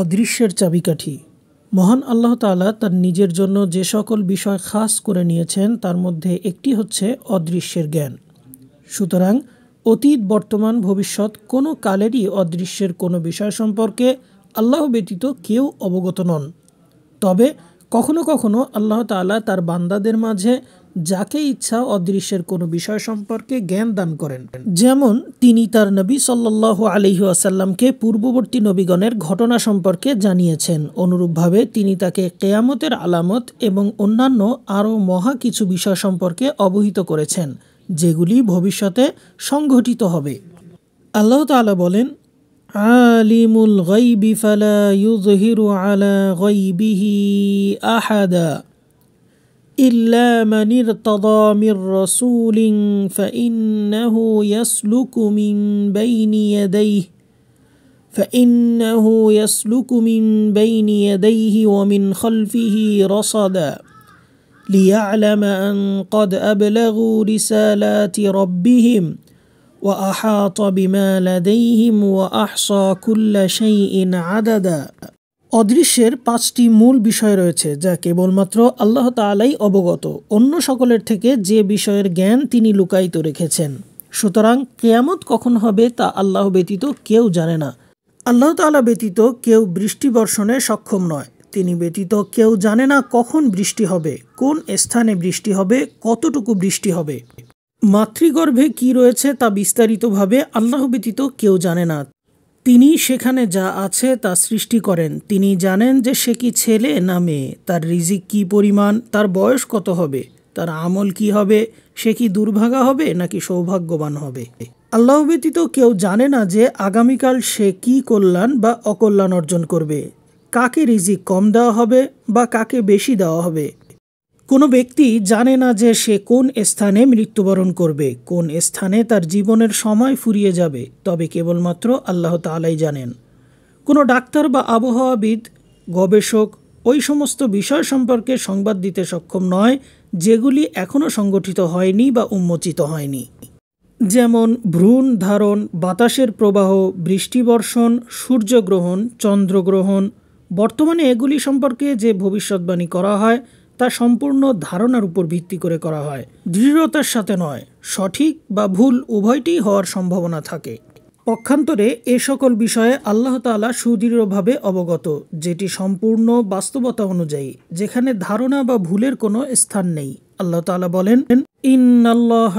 অদৃশ্যের চাবিকাঠি মহান আল্লাহ তালা তার নিজের জন্য যে সকল বিষয় খাস করে নিয়েছেন তার মধ্যে একটি হচ্ছে অদৃশ্যের জ্ঞান সুতরাং অতীত বর্তমান ভবিষ্যৎ কোনো কালেরই অদৃশ্যের কোনো বিষয় সম্পর্কে আল্লাহ ব্যতীত কেউ অবগত নন তবে কখনো কখনো আল্লাহ তালা তার বান্দাদের মাঝে যাকে ইচ্ছা অদৃশ্যের কোনো বিষয় সম্পর্কে জ্ঞান দান করেন যেমন তিনি তার নবী সাল্লাহ আলহি আসাল্লামকে পূর্ববর্তী নবীগণের ঘটনা সম্পর্কে জানিয়েছেন অনুরূপভাবে তিনি তাকে কেয়ামতের আলামত এবং অন্যান্য আরও মহা কিছু বিষয় সম্পর্কে অবহিত করেছেন যেগুলি ভবিষ্যতে সংঘটিত হবে আল্লাহ তালা বলেন আলিমুল গাইবি ফালা ইউজহিরু আলা গাইবিহি আহাদা إلا من ارتضى من رسول فإنه يسلك من بين يديه فإنه يسلك من بين يديه ومن خلفه رصدا ليعلم أن قد أبلغوا رسالات ربهم وأحاط بما لديهم وأحصى كل شيء عددا অদৃশ্যের পাঁচটি মূল বিষয় রয়েছে যা কেবলমাত্র আল্লাহ তালাই অবগত অন্য সকলের থেকে যে বিষয়ের জ্ঞান তিনি লুকায়িত রেখেছেন সুতরাং কেয়ামত কখন হবে তা আল্লাহ ব্যতীত কেউ জানে না আল্লাহ তালা ব্যতীত কেউ বৃষ্টি বর্ষণে সক্ষম নয় তিনি ব্যতীত কেউ জানে না কখন বৃষ্টি হবে কোন স্থানে বৃষ্টি হবে কতটুকু বৃষ্টি হবে মাতৃগর্ভে কি রয়েছে তা বিস্তারিতভাবে আল্লাহ ব্যতীত কেউ জানে না তিনি সেখানে যা আছে তা সৃষ্টি করেন তিনি জানেন যে সে কি ছেলে না মেয়ে তার রিজিক কি পরিমাণ তার বয়স কত হবে তার আমল কি হবে সে কি দুর্ভাগা হবে নাকি সৌভাগ্যবান হবে আল্লাহ ব্যতীত কেউ জানে না যে আগামীকাল সে কি কল্যাণ বা অকল্যাণ অর্জন করবে কাকে রিজিক কম দেওয়া হবে বা কাকে বেশি দেওয়া হবে কোনো ব্যক্তি জানে না যে সে কোন স্থানে মৃত্যুবরণ করবে কোন স্থানে তার জীবনের সময় ফুরিয়ে যাবে তবে কেবলমাত্র আল্লাহ তালাই জানেন কোনো ডাক্তার বা আবহাওয়াবিদ গবেষক ওই সমস্ত বিষয় সম্পর্কে সংবাদ দিতে সক্ষম নয় যেগুলি এখনও সংগঠিত হয়নি বা উন্মোচিত হয়নি যেমন ভ্রূণ ধারণ বাতাসের প্রবাহ বৃষ্টিবর্ষণ সূর্যগ্রহণ চন্দ্রগ্রহণ বর্তমানে এগুলি সম্পর্কে যে ভবিষ্যৎবাণী করা হয় তা সম্পূর্ণ ধারণার উপর ভিত্তি করে করা হয় দৃঢ়তার সাথে নয় সঠিক বা ভুল উভয়টি হওয়ার সম্ভাবনা থাকে পক্ষান্তরে এ সকল বিষয়ে আল্লাহ তালা সুদৃঢ়ভাবে অবগত যেটি সম্পূর্ণ বাস্তবতা অনুযায়ী যেখানে ধারণা বা ভুলের কোনো স্থান নেই আল্লাহ তালা বলেন ইন্নআল্লাহ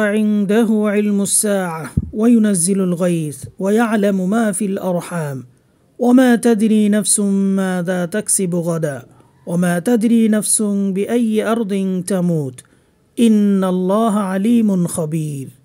وما تدري نفس باي ارض تموت ان الله عليم خبير